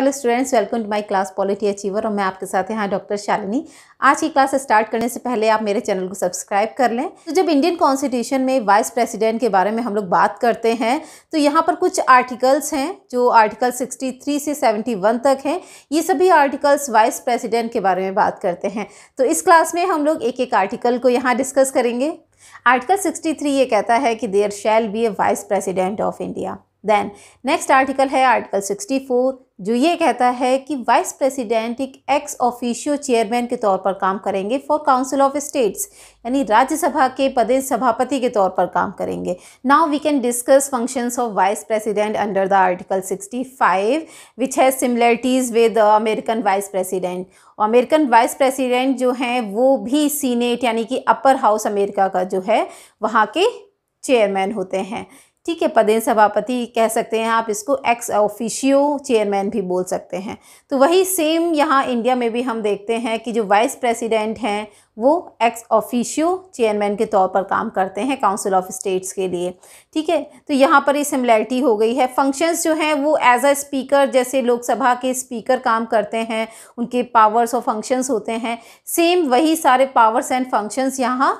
hello students welcome to my class polity achiever और मैं आपके साथ यहाँ डॉक्टर शालिनी आज की क्लास स्टार्ट करने से पहले आप मेरे चैनल को सब्सक्राइब कर लें तो जब इंडियन कॉन्स्टिट्यूशन में वाइस प्रेसिडेंट के बारे में हम लोग बात करते हैं तो यहाँ पर कुछ आर्टिकल्स हैं जो आर्टिकल थ्री से वन तक हैं ये सभी आर्टिकल्स वाइस प्रेसिडेंट के बारे में बात करते हैं तो इस क्लास में हम लोग एक एक आर्टिकल को यहाँ डिस्कस करेंगे आर्टिकल थ्री ये कहता है कि there shall be a vice president of India then next article है आर्टिकल फोर जो ये कहता है कि वाइस प्रेसिडेंट एक एक्स ऑफिशियो चेयरमैन के तौर पर काम करेंगे फॉर काउंसिल ऑफ स्टेट्स यानी राज्यसभा के पदे सभापति के तौर पर काम करेंगे now we can discuss functions of vice president under the article 65 which has similarities with American vice president American vice president जो हैं वो भी सीनेट यानी कि अपर हाउस अमेरिका का जो है वहाँ के चेयरमैन होते हैं ठीक है पदेन सभापति कह सकते हैं आप इसको एक्स ऑफिशियो चेयरमैन भी बोल सकते हैं तो वही सेम यहाँ इंडिया में भी हम देखते हैं कि जो वाइस प्रेसिडेंट हैं वो एक्स ऑफिशियो चेयरमैन के तौर पर काम करते हैं काउंसिल ऑफ स्टेट्स के लिए ठीक है तो यहाँ पर ये सिमिलैरिटी हो गई है फंक्शंस जो हैं वो एज अ स्पीकर जैसे लोकसभा के स्पीकर काम करते हैं उनके पावर्स और फंक्शंस होते हैं सेम वही सारे पावर्स एंड फंक्शंस यहाँ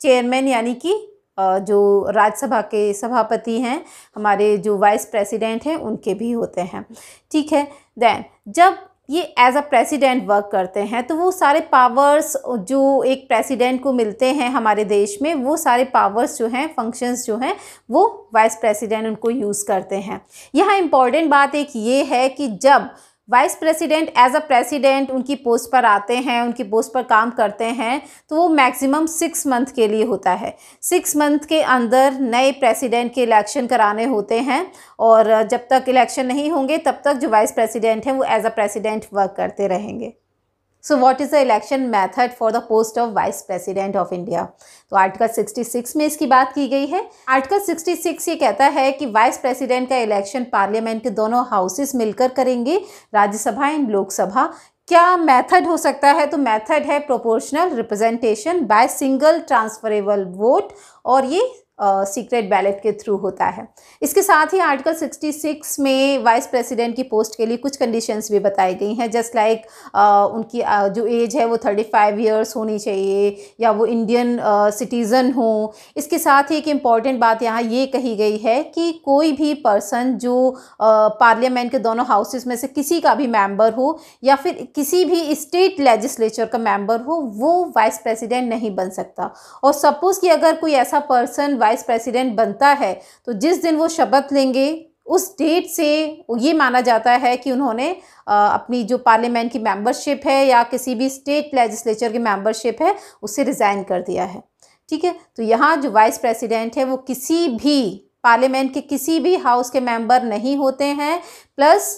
चेयरमैन यानी कि जो राज्यसभा के सभापति हैं हमारे जो वाइस प्रेसिडेंट हैं उनके भी होते हैं ठीक है देन जब ये एज अ प्रेसिडेंट वर्क करते हैं तो वो सारे पावर्स जो एक प्रेसिडेंट को मिलते हैं हमारे देश में वो सारे पावर्स जो हैं फंक्शंस जो हैं वो वाइस प्रेसिडेंट उनको यूज़ करते हैं यहाँ इम्पॉर्टेंट बात एक ये है कि जब vice president as a president उनकी पोस्ट पर आते हैं उनकी पोस्ट पर काम करते हैं तो वो मैक्सिमम सिक्स मंथ के लिए होता है सिक्स मंथ के अंदर नए प्रेसिडेंट के इलेक्शन कराने होते हैं और जब तक इलेक्शन नहीं होंगे तब तक जो वाइस प्रेसिडेंट हैं वो एज अ प्रेसिडेंट वर्क करते रहेंगे so what is the election method for the post of vice president of India तो आर्टिकल 66 में इसकी बात की गई है आर्टिकल 66 ये कहता है कि वाइस प्रेसिडेंट का इलेक्शन पार्लियामेंट के दोनों हाउसेस मिलकर करेंगे राज्यसभा एंड लोकसभा क्या मेथड हो सकता है तो मेथड है proportional representation by single transferable vote और ये सीक्रेट बैलेट के थ्रू होता है इसके साथ ही आर्टिकल 66 में वाइस प्रेसिडेंट की पोस्ट के लिए कुछ कंडीशंस भी बताई गई हैं जस्ट लाइक उनकी uh, जो एज है वो 35 फाइव ईयर्स होनी चाहिए या वो इंडियन सिटीज़न uh, हो इसके साथ ही एक इम्पॉर्टेंट बात यहाँ ये कही गई है कि कोई भी पर्सन जो पार्लियामेंट uh, के दोनों हाउसेस में से किसी का भी मेम्बर हो या फिर किसी भी स्टेट लेजिस्लेचर का मेम्बर हो वो वाइस प्रेसिडेंट नहीं बन सकता और सपोज़ कि अगर कोई ऐसा पर्सन वाइस प्रेसिडेंट बनता है तो जिस दिन वो शपथ लेंगे उस डेट से ये माना जाता है कि उन्होंने अपनी जो पार्लियामेंट की मेंबरशिप है या किसी भी स्टेट लेजिस्लेचर की मेंबरशिप है उसे रिज़ाइन कर दिया है ठीक है तो यहाँ जो वाइस प्रेसिडेंट है वो किसी भी पार्लियामेंट के किसी भी हाउस के मेंबर नहीं होते हैं प्लस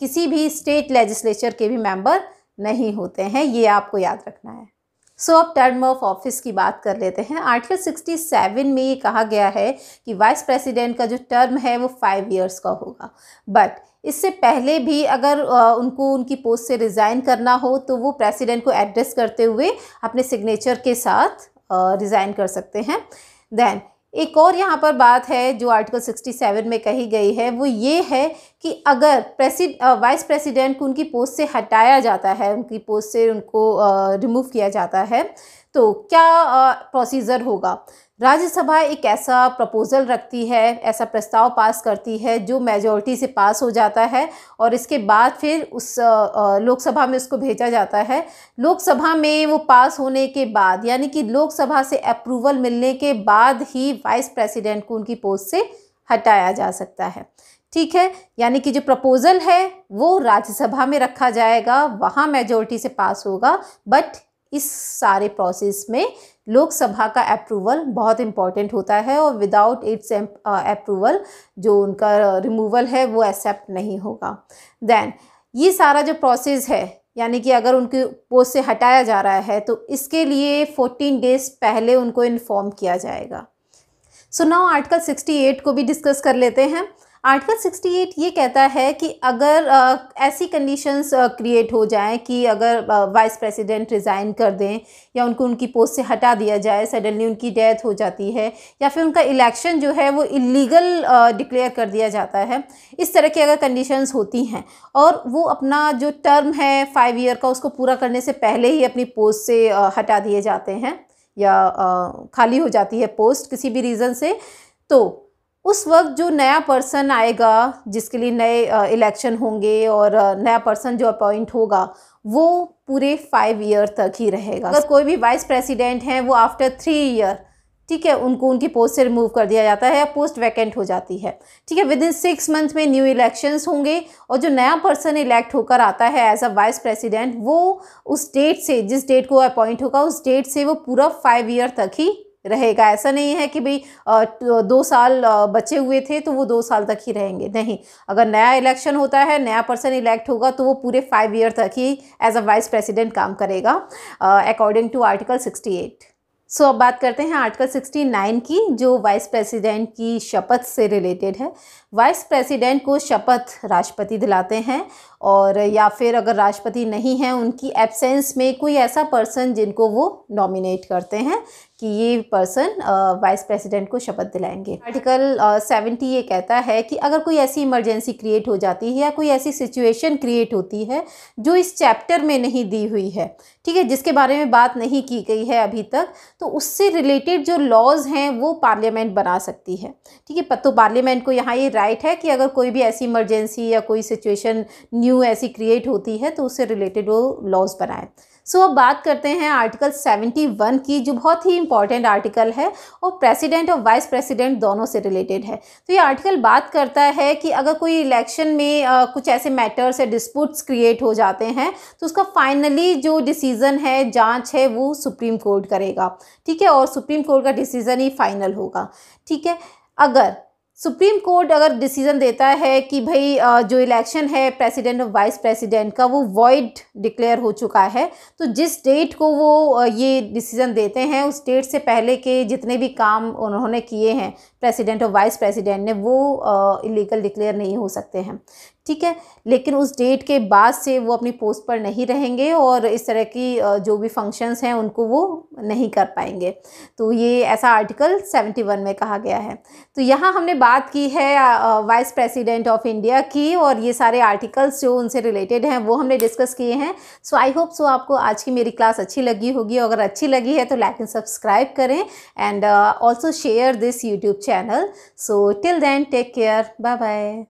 किसी भी स्टेट लेजिस्लेचर के भी मेंबर नहीं होते हैं ये आपको याद रखना है सो अब टर्म ऑफ ऑफिस की बात कर लेते हैं आर्टिकल सिक्सटी सेवन में ये कहा गया है कि वाइस प्रेसिडेंट का जो टर्म है वो फाइव ईयर्स का होगा बट इससे पहले भी अगर उनको उनकी पोस्ट से रिज़ाइन करना हो तो वो प्रेसिडेंट को एड्रेस करते हुए अपने सिग्नेचर के साथ रिज़ाइन कर सकते हैं देन एक और यहाँ पर बात है जो आर्टिकल 67 में कही गई है वो ये है कि अगर प्रेसिड वाइस प्रेसिडेंट को उनकी पोस्ट से हटाया जाता है उनकी पोस्ट से उनको रिमूव किया जाता है तो क्या प्रोसीजर होगा राज्यसभा एक ऐसा प्रपोज़ल रखती है ऐसा प्रस्ताव पास करती है जो मेजोरिटी से पास हो जाता है और इसके बाद फिर उस लोकसभा में उसको भेजा जाता है लोकसभा में वो पास होने के बाद यानी कि लोकसभा से अप्रूवल मिलने के बाद ही वाइस प्रेसिडेंट को उनकी पोस्ट से हटाया जा सकता है ठीक है यानी कि जो प्रपोज़ल है वो राज्यसभा में रखा जाएगा वहाँ मेजोरिटी से पास होगा बट इस सारे प्रोसेस में लोकसभा का अप्रूवल बहुत इम्पॉर्टेंट होता है और विदाउट इट्स अप्रूवल जो उनका रिमूवल है वो एक्सेप्ट नहीं होगा देन ये सारा जो प्रोसेस है यानी कि अगर उनके पोस्ट से हटाया जा रहा है तो इसके लिए फोर्टीन डेज पहले उनको इन्फॉर्म किया जाएगा so now article sixty eight को भी डिस्कस कर लेते हैं आर्टिकल 68 ये कहता है कि अगर आ, ऐसी कंडीशंस क्रिएट हो जाएं कि अगर वाइस प्रेसिडेंट रिज़ाइन कर दें या उनको उनकी पोस्ट से हटा दिया जाए सडनली उनकी डेथ हो जाती है या फिर उनका इलेक्शन जो है वो इलीगल डिक्लेयर कर दिया जाता है इस तरह की अगर कंडीशंस होती हैं और वो अपना जो टर्म है फाइव ईयर का उसको पूरा करने से पहले ही अपनी पोस्ट से आ, हटा दिए जाते हैं या आ, खाली हो जाती है पोस्ट किसी भी रीज़न से तो उस वक्त जो नया पर्सन आएगा जिसके लिए नए इलेक्शन होंगे और नया पर्सन जो अपॉइंट होगा वो पूरे फाइव ईयर तक ही रहेगा अगर कोई भी वाइस प्रेसिडेंट हैं वो आफ्टर थ्री ईयर ठीक है उनको उनकी पोस्ट से रिमूव कर दिया जाता है या पोस्ट वैकेंट हो जाती है ठीक है विद इन सिक्स मंथ में न्यू इलेक्शंस होंगे और जो नया पर्सन इलेक्ट होकर आता है एज अ वाइस प्रेसिडेंट वो उस डेट से जिस डेट को अपॉइंट होगा उस डेट से वो पूरा फाइव ईयर तक ही रहेगा ऐसा नहीं है कि भाई तो दो साल बचे हुए थे तो वो दो साल तक ही रहेंगे नहीं अगर नया इलेक्शन होता है नया पर्सन इलेक्ट होगा तो वो पूरे फाइव ईयर तक ही एज अ वाइस प्रेसिडेंट काम करेगा according to article sixty eight so so, अब बात करते हैं आर्टिकल सिक्सटी नाइन की जो वाइस प्रेसिडेंट की शपथ से रिलेटेड है वाइस प्रेसिडेंट को शपथ राष्ट्रपति दिलाते हैं और या फिर अगर राष्ट्रपति नहीं हैं उनकी एब्सेंस में कोई ऐसा पर्सन जिनको वो नॉमिनेट करते हैं कि ये पर्सन वाइस प्रेसिडेंट को शपथ दिलाएंगे आर्टिकल सेवेंटी ये कहता है कि अगर कोई ऐसी इमरजेंसी क्रिएट हो जाती है या कोई ऐसी सिचुएशन क्रिएट होती है जो इस चैप्टर में नहीं दी हुई है ठीक है जिसके बारे में बात नहीं की गई है अभी तक तो उससे रिलेटेड जो लॉज हैं वो पार्लियामेंट बना सकती है ठीक है तो पार्लियामेंट को यहाँ ये राइट है कि अगर कोई भी ऐसी इमरजेंसी या कोई सिचुएशन न्यू न्यू ऐसी क्रिएट होती है तो उससे रिलेटेड वो लॉज बनाए सो so, अब बात करते हैं आर्टिकल 71 की जो बहुत ही इंपॉर्टेंट आर्टिकल है और प्रेसिडेंट और वाइस प्रेसिडेंट दोनों से रिलेटेड है तो ये आर्टिकल बात करता है कि अगर कोई इलेक्शन में आ, कुछ ऐसे मैटर्स या डिस्प्यूट्स क्रिएट हो जाते हैं तो उसका फाइनली जो डिसीज़न है जांच है वो सुप्रीम कोर्ट करेगा ठीक है और सुप्रीम कोर्ट का डिसीज़न ही फाइनल होगा ठीक है अगर सुप्रीम कोर्ट अगर डिसीज़न देता है कि भाई जो इलेक्शन है प्रेसिडेंट और वाइस प्रेसिडेंट का वो वॉइड डिक्लेयर हो चुका है तो जिस डेट को वो ये डिसीज़न देते हैं उस डेट से पहले के जितने भी काम उन्होंने किए हैं प्रेसिडेंट और वाइस प्रेसिडेंट ने वो इलीगल डिक्लेयर नहीं हो सकते हैं ठीक है लेकिन उस डेट के बाद से वो अपनी पोस्ट पर नहीं रहेंगे और इस तरह की जो भी फंक्शंस हैं उनको वो नहीं कर पाएंगे तो ये ऐसा आर्टिकल 71 में कहा गया है तो यहाँ हमने बात की है वाइस प्रेसिडेंट ऑफ इंडिया की और ये सारे आर्टिकल्स जो उनसे रिलेटेड हैं वो हमने डिस्कस किए हैं सो आई होप सो आपको आज की मेरी क्लास अच्छी लगी होगी अगर अच्छी लगी है तो लाइक एंड सब्सक्राइब करें and also share this YouTube channel so till then take care bye bye